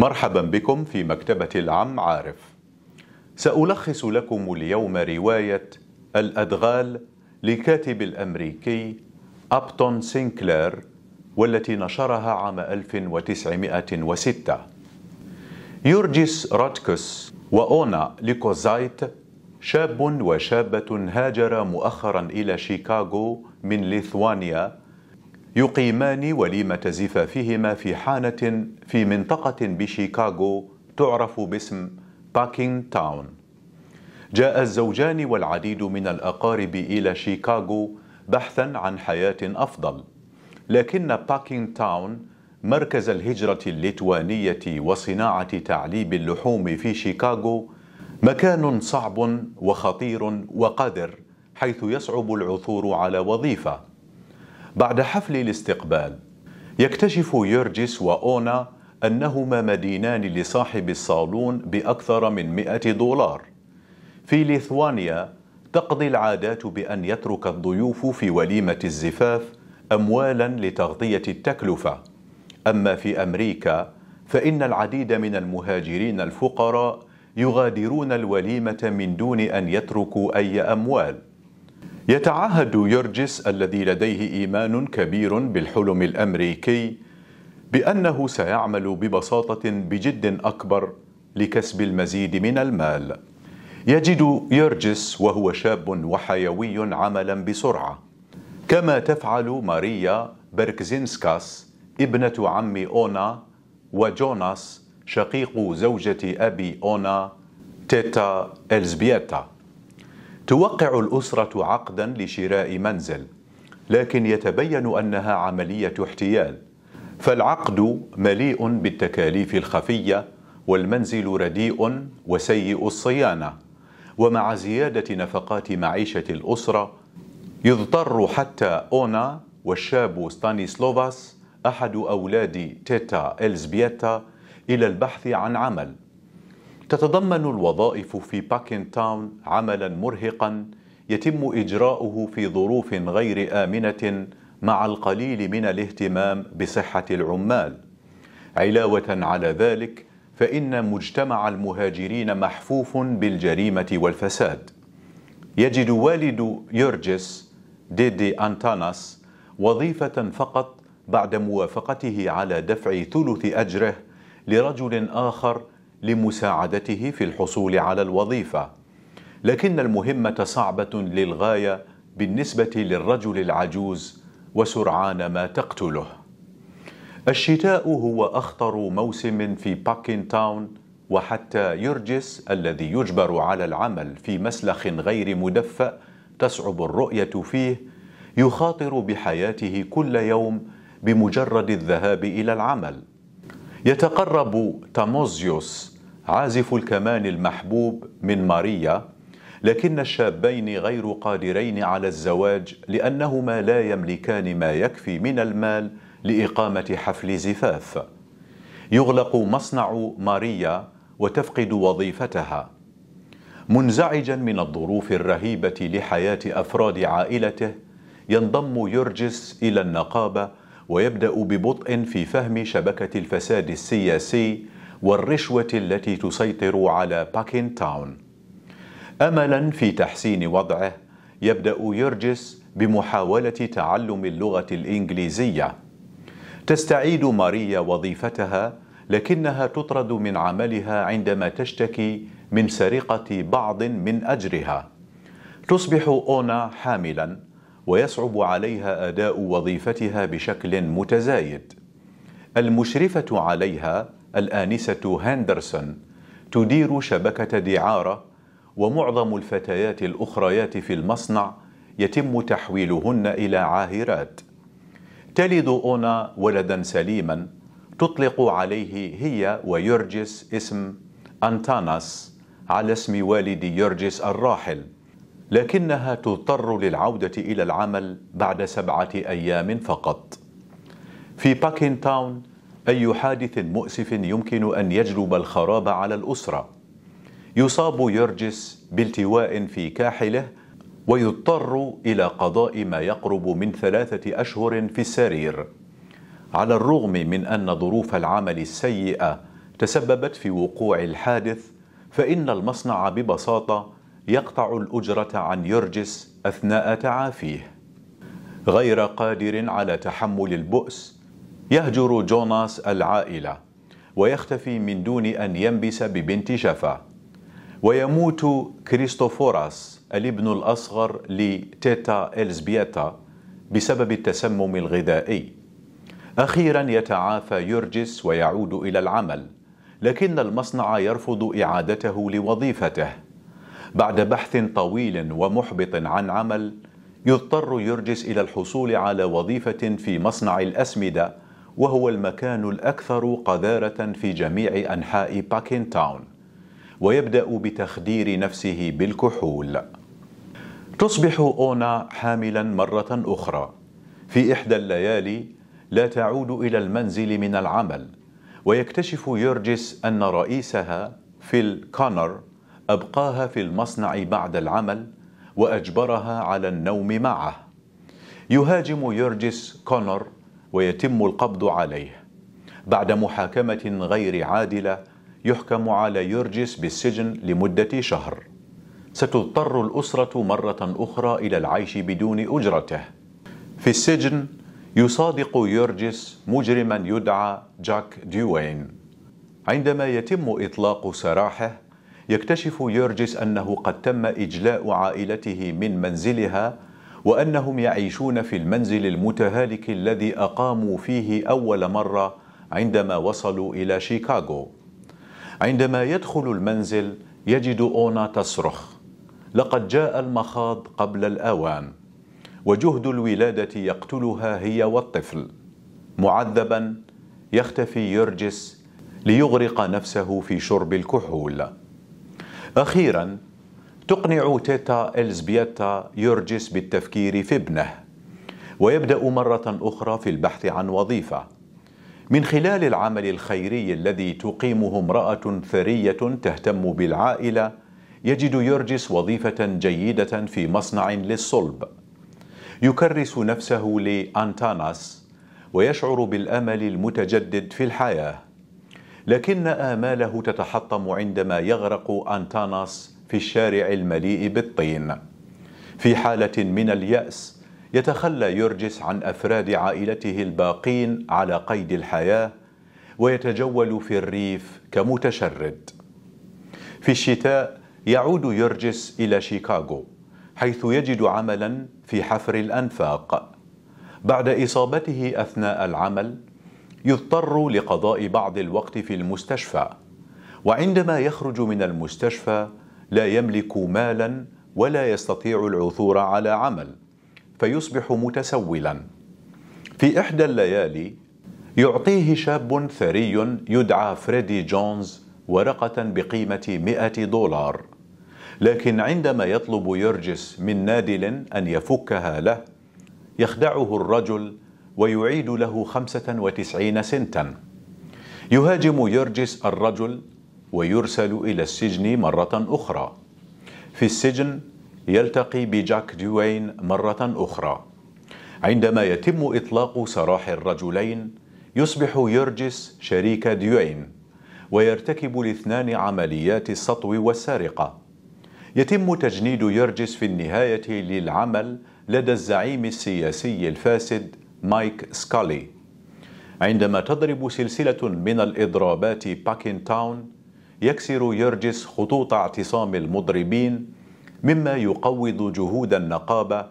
مرحبا بكم في مكتبة العم عارف. سألخص لكم اليوم رواية الأدغال لكاتب الأمريكي أبتون سينكلير والتي نشرها عام 1906. يورجيس راتكس وأونا ليكوزايت شاب وشابة هاجر مؤخرا إلى شيكاغو من ليثوانيا يقيمان وليمة زفافهما في حانة في منطقة بشيكاغو تعرف باسم باكينج تاون جاء الزوجان والعديد من الأقارب إلى شيكاغو بحثا عن حياة أفضل لكن باكينج تاون مركز الهجرة الليتوانية وصناعة تعليب اللحوم في شيكاغو مكان صعب وخطير وقذر حيث يصعب العثور على وظيفة بعد حفل الاستقبال يكتشف يورجيس وأونا أنهما مدينان لصاحب الصالون بأكثر من 100 دولار في ليثوانيا تقضي العادات بأن يترك الضيوف في وليمة الزفاف أموالا لتغطية التكلفة أما في أمريكا فإن العديد من المهاجرين الفقراء يغادرون الوليمة من دون أن يتركوا أي أموال يتعهد يورجس الذي لديه إيمان كبير بالحلم الأمريكي بأنه سيعمل ببساطة بجد أكبر لكسب المزيد من المال يجد يورجس وهو شاب وحيوي عملا بسرعة كما تفعل ماريا بيركزينسكاس ابنة عم أونا وجوناس شقيق زوجة أبي أونا تيتا إلزبيتا توقع الأسرة عقدا لشراء منزل لكن يتبين أنها عملية احتيال فالعقد مليء بالتكاليف الخفية والمنزل رديء وسيء الصيانة ومع زيادة نفقات معيشة الأسرة يضطر حتى أونا والشاب ستانيسلوفاس أحد أولاد تيتا إلزبيتا إلى البحث عن عمل تتضمن الوظائف في باكن تاون عملا مرهقا يتم إجراؤه في ظروف غير آمنة مع القليل من الاهتمام بصحة العمال علاوة على ذلك فإن مجتمع المهاجرين محفوف بالجريمة والفساد يجد والد يورجس ديدي أنتاناس وظيفة فقط بعد موافقته على دفع ثلث أجره لرجل آخر لمساعدته في الحصول على الوظيفة لكن المهمة صعبة للغاية بالنسبة للرجل العجوز وسرعان ما تقتله الشتاء هو أخطر موسم في باكين تاون وحتى يرجس الذي يجبر على العمل في مسلخ غير مدفأ تصعب الرؤية فيه يخاطر بحياته كل يوم بمجرد الذهاب إلى العمل يتقرب تاموزيوس عازف الكمان المحبوب من ماريا لكن الشابين غير قادرين على الزواج لأنهما لا يملكان ما يكفي من المال لإقامة حفل زفاف يغلق مصنع ماريا وتفقد وظيفتها منزعجا من الظروف الرهيبة لحياة أفراد عائلته ينضم يورجس إلى النقابة ويبدأ ببطء في فهم شبكة الفساد السياسي والرشوة التي تسيطر على باكين تاون أملا في تحسين وضعه يبدأ يرجس بمحاولة تعلم اللغة الإنجليزية تستعيد ماريا وظيفتها لكنها تطرد من عملها عندما تشتكي من سرقة بعض من أجرها تصبح أونا حاملا ويصعب عليها أداء وظيفتها بشكل متزايد المشرفة عليها الآنسة هاندرسون تدير شبكة دعارة ومعظم الفتيات الأخريات في المصنع يتم تحويلهن إلى عاهرات تلد أونا ولدا سليما تطلق عليه هي ويورجس اسم أنتاناس على اسم والد يورجس الراحل لكنها تضطر للعودة إلى العمل بعد سبعة أيام فقط في باكين تاون أي حادث مؤسف يمكن أن يجلب الخراب على الأسرة يصاب يرجس بالتواء في كاحله ويضطر إلى قضاء ما يقرب من ثلاثة أشهر في السرير على الرغم من أن ظروف العمل السيئة تسببت في وقوع الحادث فإن المصنع ببساطة يقطع الأجرة عن يرجس أثناء تعافيه غير قادر على تحمل البؤس يهجر جوناس العائلة ويختفي من دون أن ينبس ببنت شفا ويموت كريستوفوراس الابن الأصغر لتيتا إلزبيتا بسبب التسمم الغذائي أخيرا يتعافى يورجس ويعود إلى العمل لكن المصنع يرفض إعادته لوظيفته بعد بحث طويل ومحبط عن عمل يضطر يورجس إلى الحصول على وظيفة في مصنع الأسمدة وهو المكان الأكثر قذارة في جميع أنحاء باكين تاون ويبدأ بتخدير نفسه بالكحول تصبح أونا حاملا مرة أخرى في إحدى الليالي لا تعود إلى المنزل من العمل ويكتشف يورجس أن رئيسها فيل كونر أبقاها في المصنع بعد العمل وأجبرها على النوم معه يهاجم يورجس كونر ويتم القبض عليه بعد محاكمة غير عادلة يحكم على يورجيس بالسجن لمدة شهر ستضطر الأسرة مرة أخرى إلى العيش بدون أجرته في السجن يصادق يورجيس مجرما يدعى جاك ديوين عندما يتم إطلاق سراحه يكتشف يورجيس أنه قد تم إجلاء عائلته من منزلها وأنهم يعيشون في المنزل المتهالك الذي أقاموا فيه أول مرة عندما وصلوا إلى شيكاغو عندما يدخل المنزل يجد أونا تصرخ لقد جاء المخاض قبل الأوان وجهد الولادة يقتلها هي والطفل معذبا يختفي يرجس ليغرق نفسه في شرب الكحول أخيرا تقنع تيتا إلزبيتا يورجيس بالتفكير في ابنه ويبدأ مرة أخرى في البحث عن وظيفة من خلال العمل الخيري الذي تقيمه امرأة ثرية تهتم بالعائلة يجد يورجيس وظيفة جيدة في مصنع للصلب يكرس نفسه لأنتاناس ويشعر بالأمل المتجدد في الحياة لكن آماله تتحطم عندما يغرق أنتاناس في الشارع المليء بالطين في حالة من اليأس يتخلى يرجس عن أفراد عائلته الباقين على قيد الحياة ويتجول في الريف كمتشرد في الشتاء يعود يرجس إلى شيكاغو حيث يجد عملا في حفر الأنفاق بعد إصابته أثناء العمل يضطر لقضاء بعض الوقت في المستشفى وعندما يخرج من المستشفى لا يملك مالا ولا يستطيع العثور على عمل فيصبح متسولا في إحدى الليالي يعطيه شاب ثري يدعى فريدي جونز ورقة بقيمة 100 دولار لكن عندما يطلب يرجس من نادل أن يفكها له يخدعه الرجل ويعيد له 95 سنتا يهاجم يرجس الرجل ويرسل إلى السجن مرة أخرى في السجن يلتقي بجاك دوين مرة أخرى عندما يتم إطلاق سراح الرجلين يصبح يرجس شريك دوين ويرتكب الاثنان عمليات السطو والسرقة يتم تجنيد يرجس في النهاية للعمل لدى الزعيم السياسي الفاسد مايك سكالي عندما تضرب سلسلة من الإضرابات باكين تاون يكسر يرجس خطوط اعتصام المضربين مما يقوض جهود النقابه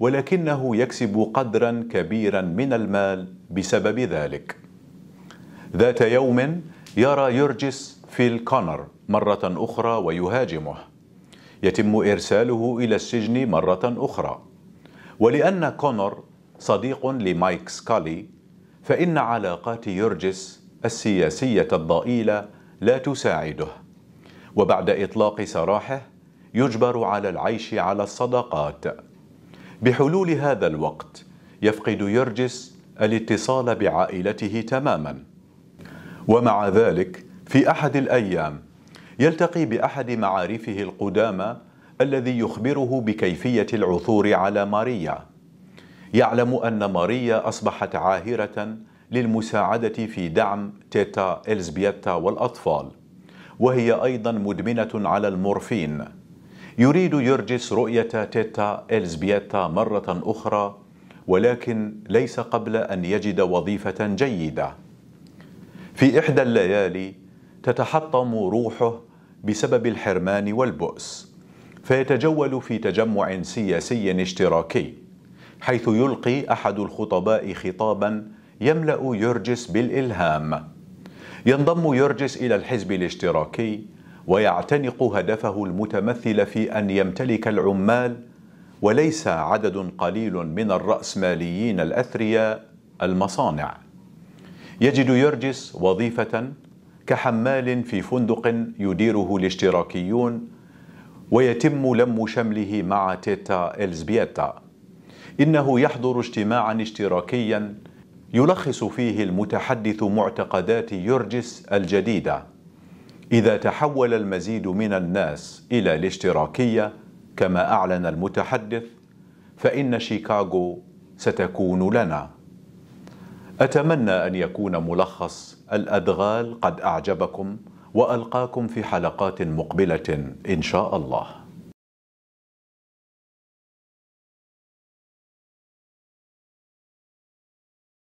ولكنه يكسب قدرا كبيرا من المال بسبب ذلك ذات يوم يرى يرجس فيل كونر مره اخرى ويهاجمه يتم ارساله الى السجن مره اخرى ولان كونر صديق لمايك سكالي فان علاقات يرجس السياسيه الضئيله لا تساعده وبعد اطلاق سراحه يجبر على العيش على الصداقات بحلول هذا الوقت يفقد يرجس الاتصال بعائلته تماما ومع ذلك في احد الايام يلتقي باحد معارفه القدامى الذي يخبره بكيفيه العثور على ماريا يعلم ان ماريا اصبحت عاهره للمساعدة في دعم تيتا إلزبيتا والأطفال وهي أيضا مدمنة على المورفين يريد يرجس رؤية تيتا إلزبيتا مرة أخرى ولكن ليس قبل أن يجد وظيفة جيدة في إحدى الليالي تتحطم روحه بسبب الحرمان والبؤس فيتجول في تجمع سياسي اشتراكي حيث يلقي أحد الخطباء خطابا يملأ يورجس بالإلهام ينضم يورجس إلى الحزب الاشتراكي ويعتنق هدفه المتمثل في أن يمتلك العمال وليس عدد قليل من الرأسماليين الأثرياء المصانع يجد يورجس وظيفة كحمال في فندق يديره الاشتراكيون ويتم لم شمله مع تيتا إلزبيتا إنه يحضر اجتماعا اشتراكيا يلخص فيه المتحدث معتقدات يورجس الجديدة إذا تحول المزيد من الناس إلى الاشتراكية كما أعلن المتحدث فإن شيكاغو ستكون لنا أتمنى أن يكون ملخص الأدغال قد أعجبكم وألقاكم في حلقات مقبلة إن شاء الله